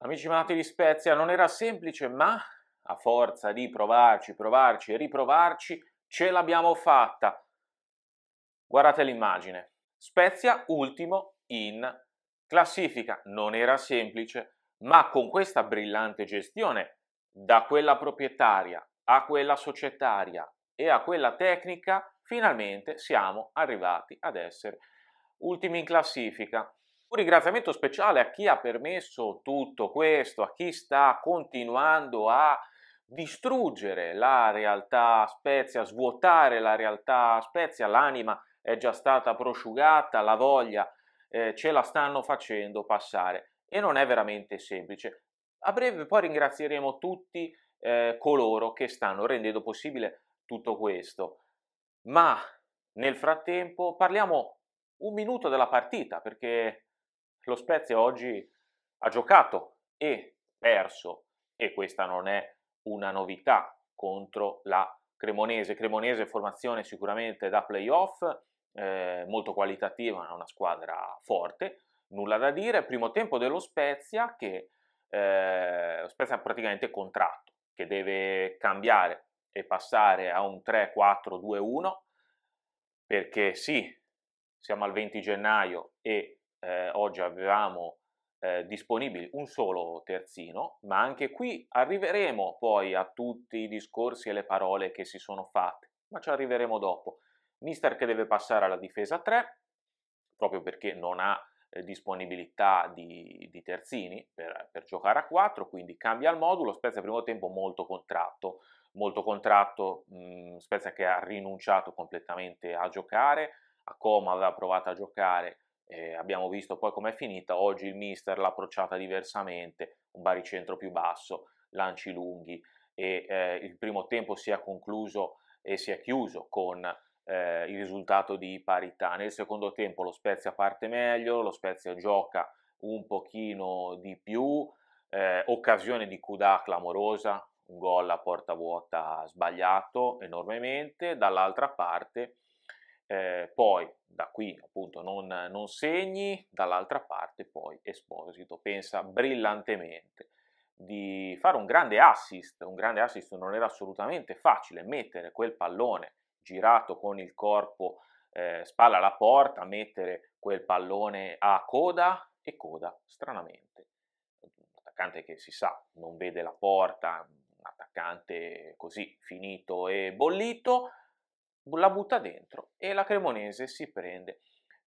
Amici matti di Spezia, non era semplice, ma a forza di provarci, provarci e riprovarci, ce l'abbiamo fatta. Guardate l'immagine. Spezia ultimo in classifica. Non era semplice, ma con questa brillante gestione, da quella proprietaria a quella societaria e a quella tecnica, finalmente siamo arrivati ad essere ultimi in classifica. Un ringraziamento speciale a chi ha permesso tutto questo, a chi sta continuando a distruggere la realtà Spezia, svuotare la realtà Spezia, l'anima è già stata prosciugata, la voglia eh, ce la stanno facendo passare e non è veramente semplice. A breve poi ringrazieremo tutti eh, coloro che stanno rendendo possibile tutto questo, ma nel frattempo parliamo un minuto della partita perché lo Spezia oggi ha giocato e perso, e questa non è una novità, contro la Cremonese. Cremonese formazione sicuramente da playoff, eh, molto qualitativa, una squadra forte, nulla da dire. Primo tempo dello Spezia che eh, lo Spezia praticamente contratto, che deve cambiare e passare a un 3-4-2-1 perché sì, siamo al 20 gennaio e eh, oggi avevamo eh, disponibili un solo terzino, ma anche qui arriveremo poi a tutti i discorsi e le parole che si sono fatte, ma ci arriveremo dopo. Mister che deve passare alla difesa 3, proprio perché non ha eh, disponibilità di, di terzini per, per, giocare a 4, quindi cambia il modulo, Spezia primo tempo molto contratto, molto contratto, mh, mm, Spezia che ha rinunciato completamente a giocare, a Coma aveva provato a giocare, eh, abbiamo visto poi com'è finita, oggi il mister l'ha approcciata diversamente, un baricentro più basso, lanci lunghi e eh, il primo tempo si è concluso e si è chiuso con eh, il risultato di parità. Nel secondo tempo lo Spezia parte meglio, lo Spezia gioca un pochino di più, eh, occasione di Kudà clamorosa, un gol a porta vuota sbagliato enormemente, dall'altra parte eh, poi da qui appunto non, non segni, dall'altra parte poi Esposito pensa brillantemente di fare un grande assist, un grande assist non era assolutamente facile, mettere quel pallone girato con il corpo eh, spalla alla porta, mettere quel pallone a coda e coda stranamente. Un attaccante che si sa non vede la porta, un attaccante così finito e bollito, la butta dentro e la Cremonese si prende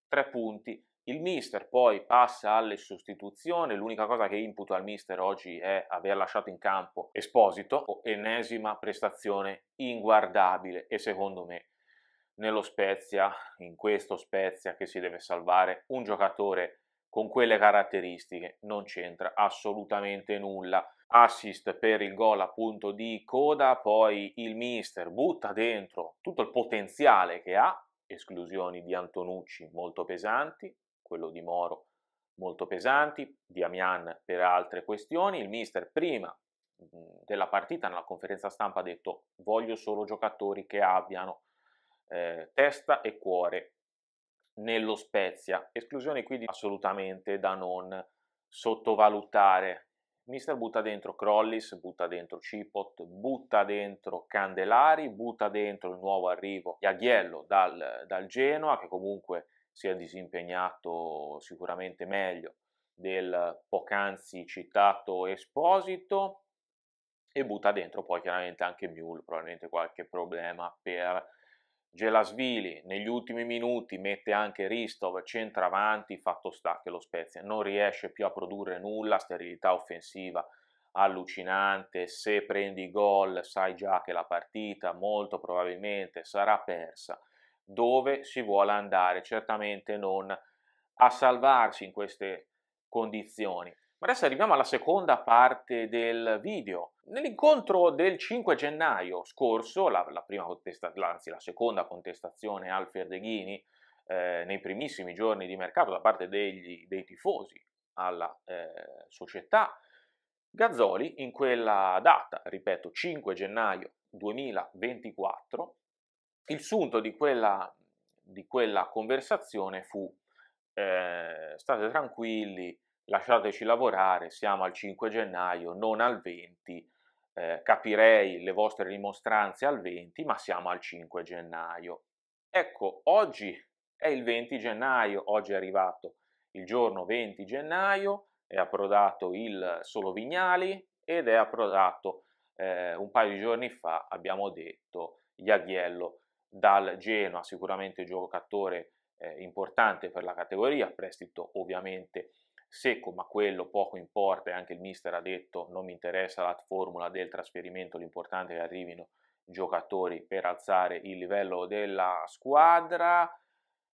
tre punti. Il mister poi passa alle sostituzioni, l'unica cosa che imputo al mister oggi è aver lasciato in campo Esposito, ennesima prestazione inguardabile e secondo me nello Spezia, in questo Spezia che si deve salvare, un giocatore con quelle caratteristiche non c'entra assolutamente nulla assist per il gol appunto di coda, poi il mister butta dentro tutto il potenziale che ha, esclusioni di Antonucci molto pesanti, quello di Moro molto pesanti, di Amian per altre questioni, il mister prima mm, della partita nella conferenza stampa ha detto voglio solo giocatori che abbiano eh, testa e cuore nello Spezia, esclusioni quindi assolutamente da non sottovalutare Mister butta dentro Crollis, butta dentro Cipot, butta dentro Candelari, butta dentro il nuovo arrivo Iaghiello dal, dal Genoa, che comunque si è disimpegnato sicuramente meglio del poc'anzi citato Esposito e butta dentro poi chiaramente anche Mule, probabilmente qualche problema per Gelasvili negli ultimi minuti mette anche Ristov centravanti, fatto sta che lo Spezia non riesce più a produrre nulla, sterilità offensiva allucinante, se prendi gol sai già che la partita molto probabilmente sarà persa. Dove si vuole andare? Certamente non a salvarsi in queste condizioni adesso arriviamo alla seconda parte del video. Nell'incontro del 5 gennaio scorso, la, la, contesta, anzi, la seconda contestazione al Ferdeghini, eh, nei primissimi giorni di mercato da parte degli, dei tifosi alla eh, società, Gazzoli in quella data, ripeto, 5 gennaio 2024, il sunto di quella, di quella conversazione fu eh, state tranquilli, lasciateci lavorare, siamo al 5 gennaio, non al 20, eh, capirei le vostre rimostranze al 20, ma siamo al 5 gennaio. Ecco, oggi è il 20 gennaio, oggi è arrivato il giorno 20 gennaio, è approdato il Solo Vignali ed è approdato eh, un paio di giorni fa, abbiamo detto, Iaghiello dal Genoa, sicuramente giocatore eh, importante per la categoria, prestito ovviamente secco, ma quello poco importa e anche il mister ha detto non mi interessa la formula del trasferimento, l'importante è che arrivino giocatori per alzare il livello della squadra.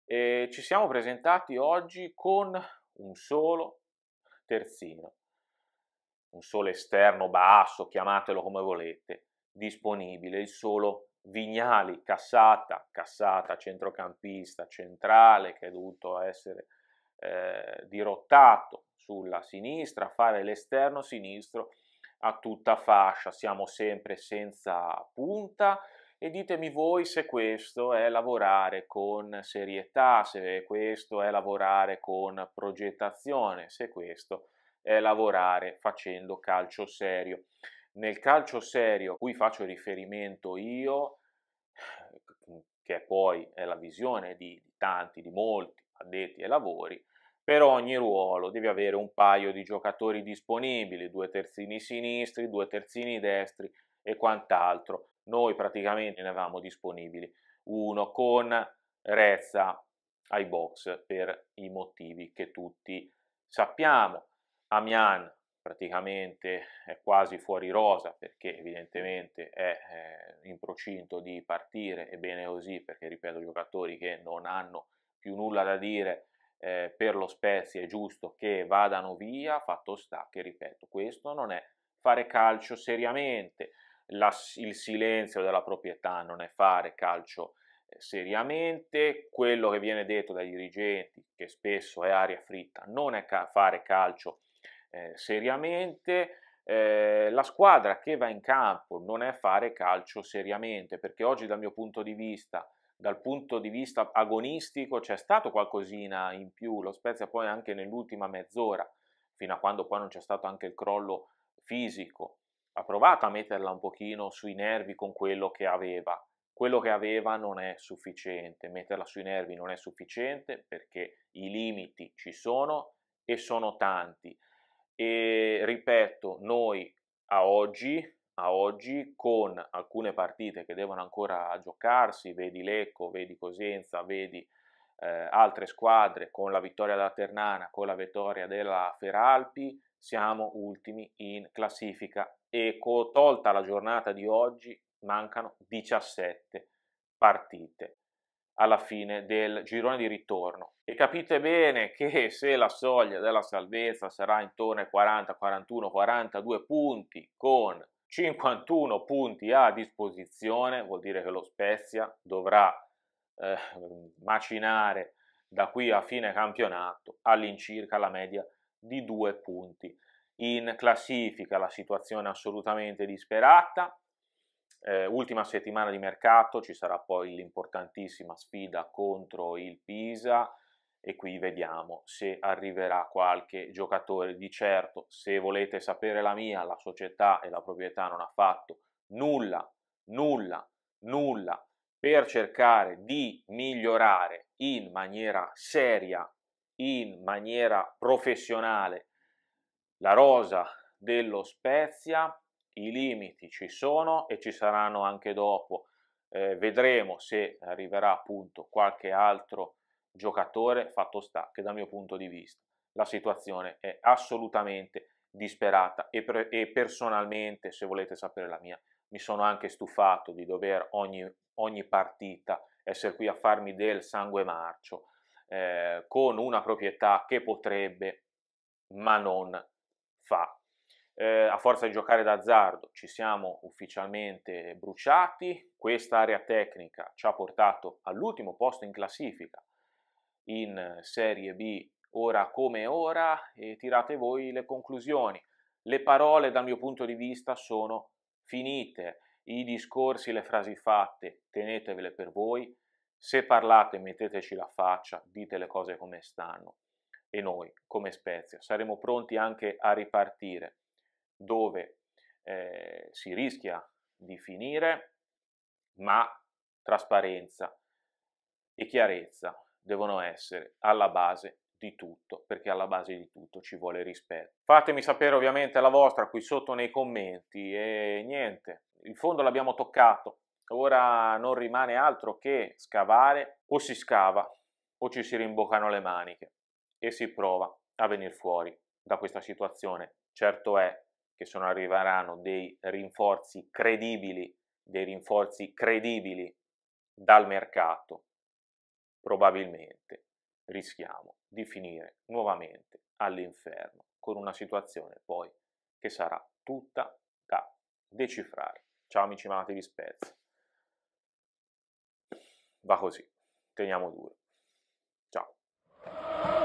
E ci siamo presentati oggi con un solo terzino, un solo esterno basso, chiamatelo come volete, disponibile, il solo Vignali, cassata, cassata, centrocampista, centrale, che è dovuto essere eh, dirottato sulla sinistra, fare l'esterno sinistro a tutta fascia, siamo sempre senza punta e ditemi voi se questo è lavorare con serietà, se questo è lavorare con progettazione, se questo è lavorare facendo calcio serio. Nel calcio serio a cui faccio riferimento io, che poi è la visione di tanti, di molti, addetti ai lavori, per ogni ruolo devi avere un paio di giocatori disponibili, due terzini sinistri, due terzini destri e quant'altro. Noi praticamente ne avevamo disponibili uno con Rezza ai box per i motivi che tutti sappiamo. Amian praticamente è quasi fuori rosa perché evidentemente è eh, in procinto di partire e bene così perché ripeto giocatori che non hanno più nulla da dire eh, per lo Spezia, è giusto che vadano via, fatto sta che, ripeto, questo non è fare calcio seriamente, La, il silenzio della proprietà non è fare calcio eh, seriamente, quello che viene detto dai dirigenti, che spesso è aria fritta, non è ca- fare calcio eh, seriamente, eh, la squadra che va in campo non è fare calcio seriamente, perché oggi dal mio punto di vista dal punto di vista agonistico c'è stato qualcosina in più, lo Spezia poi anche nell'ultima mezz'ora, fino a quando poi non c'è stato anche il crollo fisico, ha provato a metterla un pochino sui nervi con quello che aveva. Quello che aveva non è sufficiente, metterla sui nervi non è sufficiente perché i limiti ci sono e sono tanti. E ripeto, noi a oggi a oggi con alcune partite che devono ancora giocarsi, vedi Lecco, vedi Cosenza, vedi eh, altre squadre con la vittoria della Ternana, con la vittoria della Feralpi, siamo ultimi in classifica e ecco, tolta la giornata di oggi mancano 17 partite alla fine del girone di ritorno e capite bene che se la soglia della salvezza sarà intorno ai 40, 41, 42 punti con 51 punti a disposizione, vuol dire che lo Spezia dovrà eh, macinare da qui a fine campionato all'incirca la media di due punti. In classifica la situazione è assolutamente disperata, eh, ultima settimana di mercato ci sarà poi l'importantissima sfida contro il Pisa, e qui vediamo se arriverà qualche giocatore. Di certo, se volete sapere la mia, la società e la proprietà non ha fatto nulla, nulla, nulla per cercare di migliorare in maniera seria, in maniera professionale la rosa dello Spezia. I limiti ci sono e ci saranno anche dopo. Eh, vedremo se arriverà appunto qualche altro giocatore, fatto sta che dal mio punto di vista la situazione è assolutamente disperata e, pre- e personalmente, se volete sapere la mia, mi sono anche stufato di dover ogni, ogni partita essere qui a farmi del sangue marcio eh, con una proprietà che potrebbe ma non fa. Eh, a forza di giocare d'azzardo ci siamo ufficialmente bruciati, questa area tecnica ci ha portato all'ultimo posto in classifica in Serie B ora come ora e tirate voi le conclusioni. Le parole dal mio punto di vista sono finite, i discorsi, le frasi fatte tenetevele per voi, se parlate metteteci la faccia, dite le cose come stanno e noi come Spezia saremo pronti anche a ripartire dove eh, si rischia di finire, ma trasparenza e chiarezza devono essere alla base di tutto, perché alla base di tutto ci vuole rispetto. Fatemi sapere ovviamente la vostra qui sotto nei commenti e niente, il fondo l'abbiamo toccato, ora non rimane altro che scavare o si scava o ci si rimboccano le maniche e si prova a venire fuori da questa situazione. Certo è che sono arriveranno dei rinforzi credibili, dei rinforzi credibili dal mercato probabilmente rischiamo di finire nuovamente all'inferno con una situazione poi che sarà tutta da decifrare. Ciao amici malati di spezza. Va così, teniamo duro. Ciao.